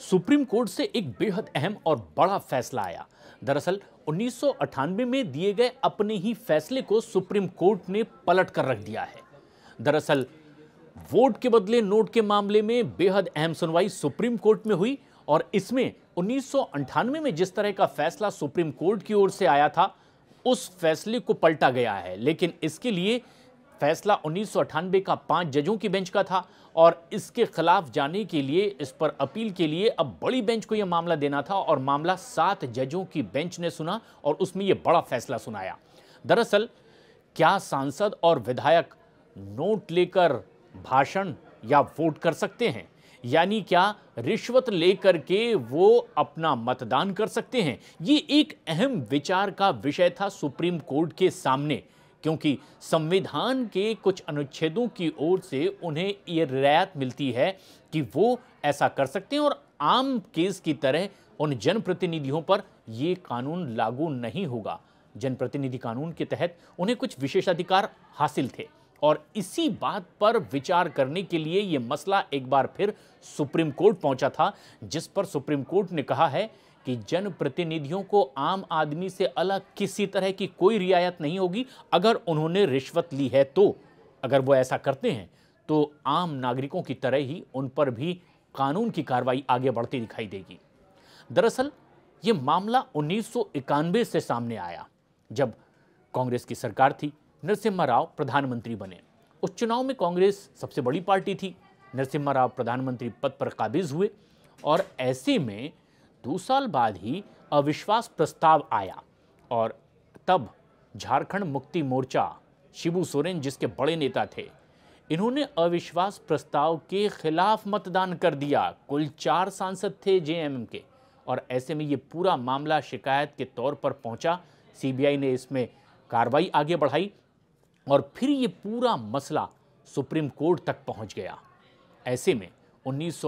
supreme court से एक बेहद अहम और बड़ा फैसला आया दरअसल उन्नीस में दिए गए अपने ही फैसले को सुप्रीम कोर्ट ने पलट कर रख दिया है दरअसल वोट के बदले नोट के मामले में बेहद अहम सुनवाई सुप्रीम कोर्ट में हुई और इसमें उन्नीस में जिस तरह का फैसला सुप्रीम कोर्ट की ओर से आया था उस फैसले को पलटा गया है लेकिन इसके लिए फैसला उन्नीस का पांच जजों की बेंच का था और इसके खिलाफ जाने के लिए इस पर अपील के लिए अब बड़ी बेंच को यह मामला देना था और मामला सात जजों की बेंच ने सुना और उसमें यह बड़ा फैसला सुनाया दरअसल क्या सांसद और विधायक नोट लेकर भाषण या वोट कर सकते हैं यानी क्या रिश्वत लेकर के वो अपना मतदान कर सकते हैं ये एक अहम विचार का विषय था सुप्रीम कोर्ट के सामने क्योंकि संविधान के कुछ अनुच्छेदों की ओर से उन्हें ये रियायत मिलती है कि वो ऐसा कर सकते हैं और आम केस की तरह उन जनप्रतिनिधियों पर ये कानून लागू नहीं होगा जनप्रतिनिधि कानून के तहत उन्हें कुछ विशेषाधिकार हासिल थे और इसी बात पर विचार करने के लिए यह मसला एक बार फिर सुप्रीम कोर्ट पहुंचा था जिस पर सुप्रीम कोर्ट ने कहा है कि जनप्रतिनिधियों को आम आदमी से अलग किसी तरह की कोई रियायत नहीं होगी अगर उन्होंने रिश्वत ली है तो अगर वो ऐसा करते हैं तो आम नागरिकों की तरह ही उन पर भी कानून की कार्रवाई आगे बढ़ती दिखाई देगी दरअसल ये मामला उन्नीस से सामने आया जब कांग्रेस की सरकार थी नरसिम्हा राव प्रधानमंत्री बने उस चुनाव में कांग्रेस सबसे बड़ी पार्टी थी नरसिम्हा राव प्रधानमंत्री पद पर काबिज हुए और ऐसे में दो साल बाद ही अविश्वास प्रस्ताव आया और तब झारखंड मुक्ति मोर्चा शिबू सोरेन जिसके बड़े नेता थे इन्होंने अविश्वास प्रस्ताव के खिलाफ मतदान कर दिया कुल चार सांसद थे जेएमएम के और ऐसे में ये पूरा मामला शिकायत के तौर पर पहुंचा सीबीआई ने इसमें कार्रवाई आगे बढ़ाई और फिर ये पूरा मसला सुप्रीम कोर्ट तक पहुंच गया ऐसे में उन्नीस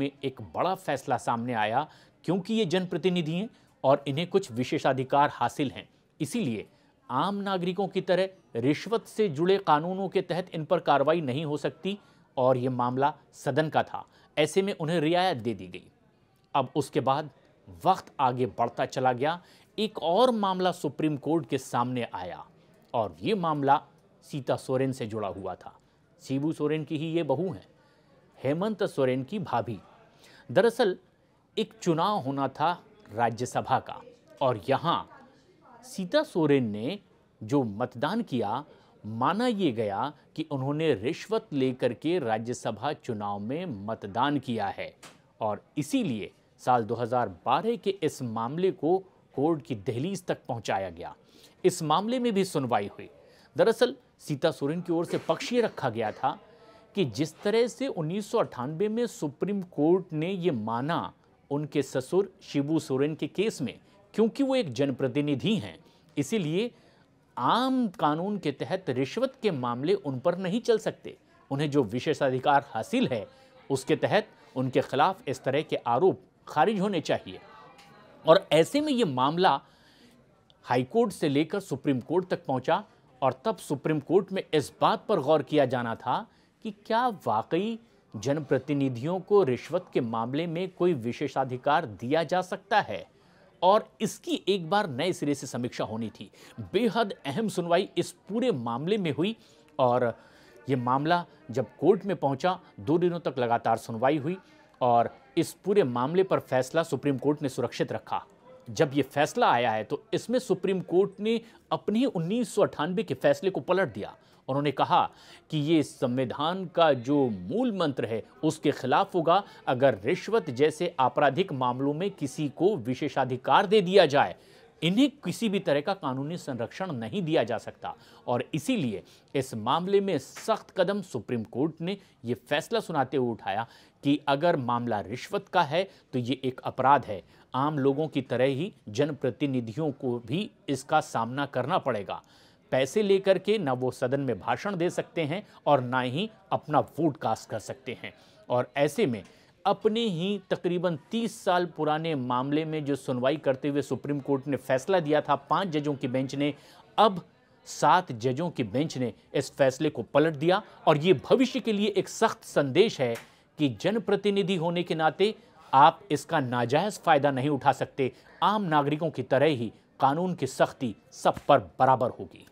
में एक बड़ा फैसला सामने आया क्योंकि ये जनप्रतिनिधि हैं और इन्हें कुछ विशेषाधिकार हासिल हैं इसीलिए आम नागरिकों की तरह रिश्वत से जुड़े कानूनों के तहत इन पर कार्रवाई नहीं हो सकती और ये मामला सदन का था ऐसे में उन्हें रियायत दे दी गई अब उसके बाद वक्त आगे बढ़ता चला गया एक और मामला सुप्रीम कोर्ट के सामने आया और ये मामला सीता सोरेन से जुड़ा हुआ था सीबू सोरेन की ही ये बहू हैं हेमंत सोरेन की भाभी दरअसल एक चुनाव होना था राज्यसभा का और यहाँ सीता सोरेन ने जो मतदान किया माना ये गया कि उन्होंने रिश्वत लेकर के राज्यसभा चुनाव में मतदान किया है और इसीलिए साल 2012 के इस मामले को कोर्ट की दहलीज तक पहुंचाया गया इस मामले में भी सुनवाई हुई दरअसल सीता सोरेन की ओर से पक्ष ये रखा गया था कि जिस तरह से उन्नीस में सुप्रीम कोर्ट ने ये माना उनके ससुर शिबू सोरेन के केस में क्योंकि वो एक जनप्रतिनिधि हैं इसीलिए आम कानून के तहत रिश्वत के मामले उन पर नहीं चल सकते उन्हें जो विशेषाधिकार हासिल है उसके तहत उनके खिलाफ इस तरह के आरोप खारिज होने चाहिए और ऐसे में ये मामला हाईकोर्ट से लेकर सुप्रीम कोर्ट तक पहुंचा और तब सुप्रीम कोर्ट में इस बात पर गौर किया जाना था कि क्या वाकई जनप्रतिनिधियों को रिश्वत के मामले में कोई विशेषाधिकार दिया जा सकता है और इसकी एक बार नए सिरे से समीक्षा होनी थी बेहद अहम सुनवाई इस पूरे मामले में हुई और ये मामला जब कोर्ट में पहुंचा दो दिनों तक लगातार सुनवाई हुई और इस पूरे मामले पर फैसला सुप्रीम कोर्ट ने सुरक्षित रखा जब ये फैसला आया है तो इसमें सुप्रीम कोर्ट ने अपने उन्नीस के फैसले को पलट दिया उन्होंने कहा कि ये संविधान का जो मूल मंत्र है उसके खिलाफ होगा अगर रिश्वत जैसे आपराधिक मामलों में किसी को विशेषाधिकार दे दिया जाए इन्हें किसी भी तरह का कानूनी संरक्षण नहीं दिया जा सकता और इसीलिए इस मामले में सख्त कदम सुप्रीम कोर्ट ने यह फैसला सुनाते हुए उठाया कि अगर मामला रिश्वत का है तो ये एक अपराध है आम लोगों की तरह ही जनप्रतिनिधियों को भी इसका सामना करना पड़ेगा पैसे लेकर के ना वो सदन में भाषण दे सकते हैं और ना ही अपना वोट कास्ट कर सकते हैं और ऐसे में अपने ही तकरीबन 30 साल पुराने मामले में जो सुनवाई करते हुए सुप्रीम कोर्ट ने फैसला दिया था पांच जजों की बेंच ने अब सात जजों की बेंच ने इस फैसले को पलट दिया और ये भविष्य के लिए एक सख्त संदेश है कि जनप्रतिनिधि होने के नाते आप इसका नाजायज़ फ़ायदा नहीं उठा सकते आम नागरिकों की तरह ही कानून की सख्ती सब पर बराबर होगी